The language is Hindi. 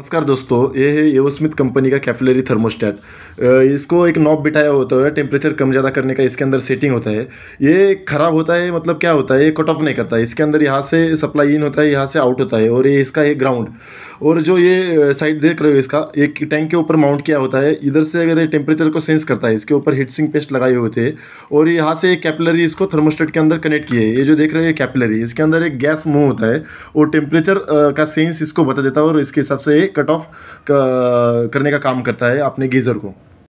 नमस्कार दोस्तों ये है एवोस्मिथ कंपनी का कैपिलरी थर्मोस्टैट इसको एक नॉब बिठाया होता है टेम्परेचर कम ज़्यादा करने का इसके अंदर सेटिंग होता है ये ख़राब होता है मतलब क्या होता है ये कट ऑफ नहीं करता है इसके अंदर यहाँ से सप्लाई इन होता है यहाँ से आउट होता है और ये इसका एक ग्राउंड और जो ये साइड देख रहे हो इसका एक टैंक के ऊपर माउंट किया होता है इधर से अगर ये टेम्परेचर को सेंस करता है इसके ऊपर हीट सिंक पेस्ट लगाए होते हैं और यहाँ से एक कैपिलरी इसको थर्मोस्टेट के अंदर कनेक्ट किए है ये जो देख रहे हो कैपिलरी इसके अंदर एक गैस मूव होता है और टेम्परेचर का सेंस इसको बता देता है और इसके हिसाब से कट ऑफ करने का काम करता है अपने गीज़र को